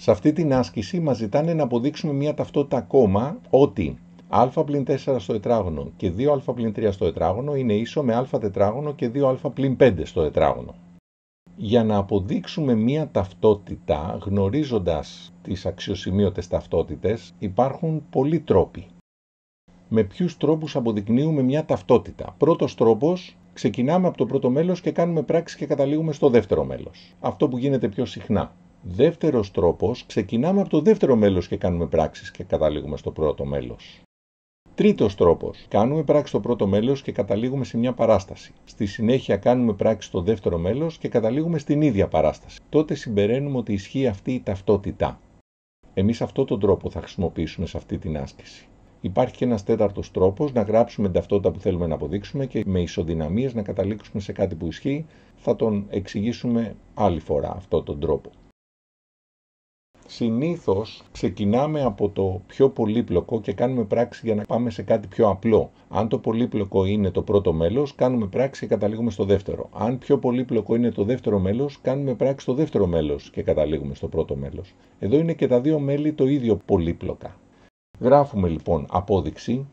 Σε αυτή την άσκηση μας ζητάνε να αποδείξουμε μια ταυτότητα ακόμα ότι α πλην 4 στο τετράγωνο και 2α πλην 3 στο τετράγωνο είναι ίσο με α τετράγωνο και 2α πλην 5 στο τετράγωνο. Για να αποδείξουμε μία ταυτότητα γνωρίζοντας τις αξιοσημείωτες ταυτότητες υπάρχουν πολλοί τρόποι. Με ποιους τρόπους αποδεικνύουμε μία ταυτότητα. Πρώτος τρόπος, ξεκινάμε από το πρώτο μέλος και κάνουμε πράξη και καταλήγουμε στο δεύτερο μέλος. Αυτό που γίνεται πιο συχνά. Δεύτερος τρόπος, ξεκινάμε από το δεύτερο μέλος και κάνουμε πράξεις και καταλήγουμε στο πρώτο μέλος. Τρίτος τρόπος, κάνουμε πράξη στο πρώτο μέλος και καταλήγουμε σε μια παράσταση. Στη συνέχεια κάνουμε πράξη στο δεύτερο μέλος και καταλήγουμε στην ίδια παράσταση. Τότε συμπεραίνουμε ότι ισχύει αυτή η ταυτότητα. Εμείς αυτόν τον τρόπο θα χρησιμοποιήσουμε σε αυτή την άσκηση. Υπάρχει και ένας τέταρτος τρόπος να γράψουμε την ταυτότητα που θέλουμε να αποδείξουμε και με ισοδυναμίες να καταλήξουμε σε κάτι που ισχύει. Θα τον εξηγήσουμε άλλη φορά αυτόν τον τρόπο συνήθως ξεκινάμε από το πιο πολύπλοκο και κάνουμε πράξη για να πάμε σε κάτι πιο απλό. Αν το πολύπλοκο είναι το πρώτο μέλος, κάνουμε πράξη και καταλήγουμε στο δεύτερο. Αν πιο πολύπλοκο είναι το δεύτερο μέλος, κάνουμε πράξη στο δεύτερο μέλος και καταλήγουμε στο πρώτο μέλος. Εδώ είναι και τα δύο μέλη το ίδιο πολύπλοκα. Γράφουμε λοιπόν απόδειξη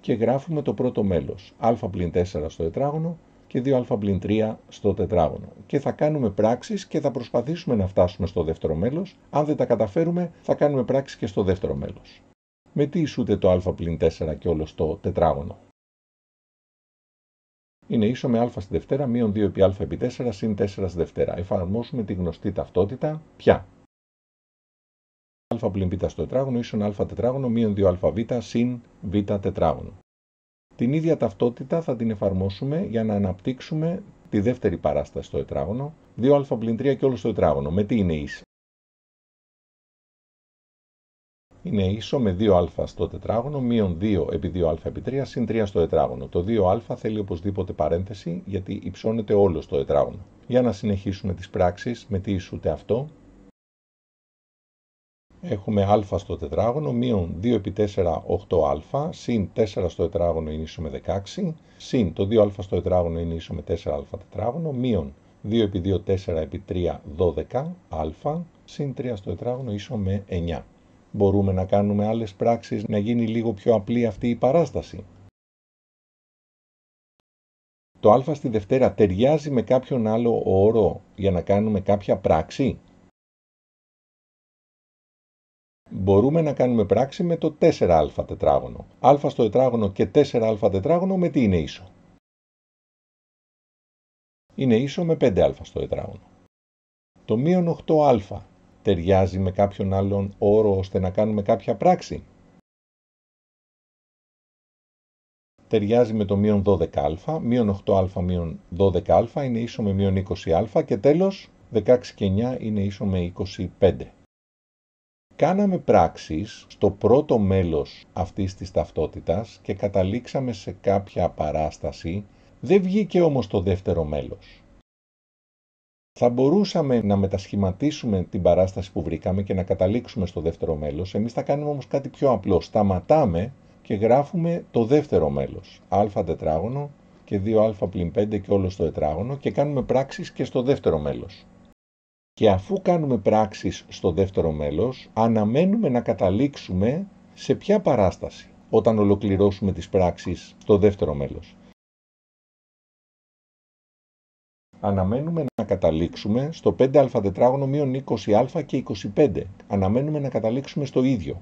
και γράφουμε το πρώτο μέλος. α πλην 4 στο τετράγωνο και 2α πλην 3 στο τετράγωνο. Και θα κάνουμε πράξεις και θα προσπαθήσουμε να φτάσουμε στο δεύτερο μέλος. Αν δεν τα καταφέρουμε θα κάνουμε πράξεις και στο δεύτερο μέλος. Με τι ισούται το α πλην 4 και όλο στο τετράγωνο. Είναι ίσο με α στη Δευτέρα μείον 2 επί α επί 4 συν 4 στη Δευτέρα. Εφαρμόσουμε τη γνωστή ταυτότητα. πια. Α πλην β στο τετράγωνο ίσον α τετράγωνο μείον 2 αβ συν β τετράγωνο. Την ίδια ταυτότητα θα την εφαρμόσουμε για να αναπτύξουμε τη δεύτερη παράσταση στο τετράγωνο, 2α πλην 3 και όλο στο τετράγωνο. Με τι είναι ίσο. Είναι ίσο με 2α στο τετράγωνο, μείον 2 επί 2α επί 3, συν 3 στο τετράγωνο. Το 2α θέλει οπωσδήποτε παρένθεση, γιατί υψώνεται όλο στο τετράγωνο. Για να συνεχίσουμε τις πράξεις με τι ισούται αυτό, έχουμε α στο τετράγωνο, μείον 2 επί 4, 8α, συν 4 στο τετράγωνο είναι ίσο με 16, συν το 2α στο τετράγωνο είναι ίσο με 4α τετράγωνο, μείον 2 επί 2, 4 επί 3, 12α, συν 3 στο τετράγωνο ίσο με 9. Μπορούμε να κάνουμε άλλες πράξεις να γίνει λίγο πιο απλή αυτή η παράσταση. Το α στη δευτέρα ταιριάζει με κάποιον άλλο όρο για να κάνουμε κάποια πράξη μπορούμε να κάνουμε πράξη με το 4α τετράγωνο. α στο τετράγωνο και 4α τετράγωνο με τι είναι ίσο. Είναι ίσο με 5α στο τετράγωνο. Το μείον 8α ταιριάζει με κάποιον άλλον όρο ώστε να κάνουμε κάποια πράξη. Ταιριάζει με το μείον 12α, μείον 8α, μείον 12α είναι ίσο με μείον 20α και τέλος 16 και 9 είναι ίσο με 25. Κάναμε πράξεις στο πρώτο μέλος αυτής της ταυτότητας και καταλήξαμε σε κάποια παράσταση, δεν βγήκε όμως το δεύτερο μέλος. Θα μπορούσαμε να μετασχηματίσουμε την παράσταση που βρήκαμε και να καταλήξουμε στο δεύτερο μέλος. Εμείς θα κάνουμε όμως κάτι πιο απλό. Σταματάμε και γράφουμε το δεύτερο μέλος. Α τετράγωνο και 2α πλην 5 και όλο στο τετράγωνο και κάνουμε πράξεις και στο δεύτερο μέλος. Και αφού κάνουμε πράξεις στο δεύτερο μέλος, αναμένουμε να καταλήξουμε σε ποια παράσταση όταν ολοκληρώσουμε τις πράξεις στο δεύτερο μέλος. Αναμένουμε να καταλήξουμε στο 5α τετράγωνο μείον 20α και 25. Αναμένουμε να καταλήξουμε στο ίδιο.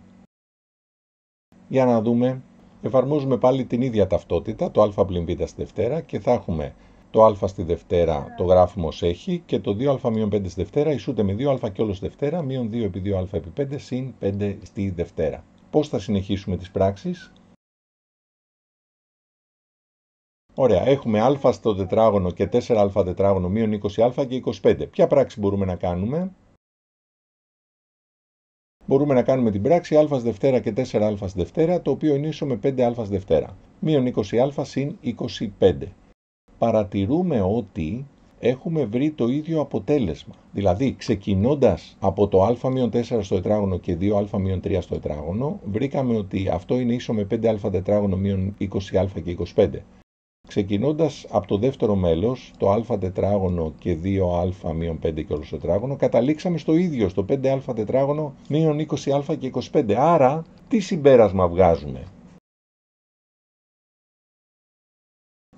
Για να δούμε, εφαρμόζουμε πάλι την ίδια ταυτότητα, το α πλην στη Δευτέρα και θα έχουμε το α στη Δευτέρα το γράφουμε ως έχει και το 2α 5 στη Δευτέρα ισούται με 2α και όλο στη Δευτέρα, μείον 2 επί 2α επί 5, συν 5 στη Δευτέρα. Πώς θα συνεχίσουμε τις πράξεις? Ωραία, έχουμε α στο τετράγωνο και 4α τετράγωνο, μείον 20α και 25. Ποια πράξη μπορούμε να κάνουμε? Μπορούμε να κάνουμε την πράξη α στη Δευτέρα και 4α στη Δευτέρα, το οποίο είναι ίσο με 5α στη Δευτέρα. Μείον 20α συν 25 παρατηρούμε ότι έχουμε βρει το ίδιο αποτέλεσμα. Δηλαδή, ξεκινώντας από το α-4 στο τετράγωνο και 2α-3 στο τετράγωνο, βρήκαμε ότι αυτό είναι ίσο με 5α τετράγωνο μείον 20α και 25. Ξεκινώντας από το δεύτερο μέλος, το α τετράγωνο και 2α μείον 5 και όλο τετράγωνο, καταλήξαμε στο ίδιο, στο 5α τετράγωνο μείον 20α και 25. Άρα, τι συμπέρασμα βγάζουμε.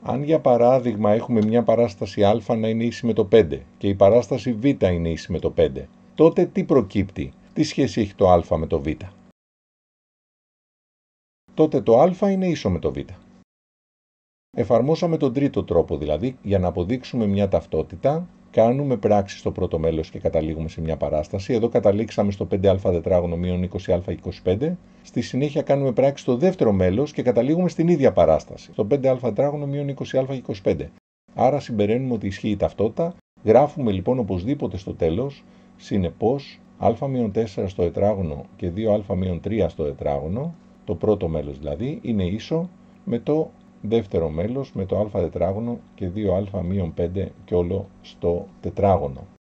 Αν για παράδειγμα έχουμε μια παράσταση α να είναι ίση με το 5 και η παράσταση β είναι ίση με το 5, τότε τι προκύπτει, τι σχέση έχει το α με το β. Τότε το α είναι ίσο με το β. Εφαρμόσαμε τον τρίτο τρόπο δηλαδή για να αποδείξουμε μια ταυτότητα κάνουμε πράξη στο πρώτο μέλος και καταλήγουμε σε μια παράσταση. Εδώ καταλήξαμε στο 5α τετράγωνο μείον 20α25. Στη συνέχεια κάνουμε πράξη στο δεύτερο μέλος και καταλήγουμε στην ίδια παράσταση, στο 5α τετράγωνο μείον 20α25. Άρα συμπεραίνουμε ότι ισχύει η ταυτότητα. Γράφουμε λοιπόν οπωσδήποτε στο τελο συνεπω συνεπώς α-4 στο τετράγωνο και 2α-3 στο τετράγωνο, το πρώτο μέλος, δηλαδή, είναι ίσο με το δεύτερο μέλος με το α τετράγωνο και 2α-5 και όλο στο τετράγωνο.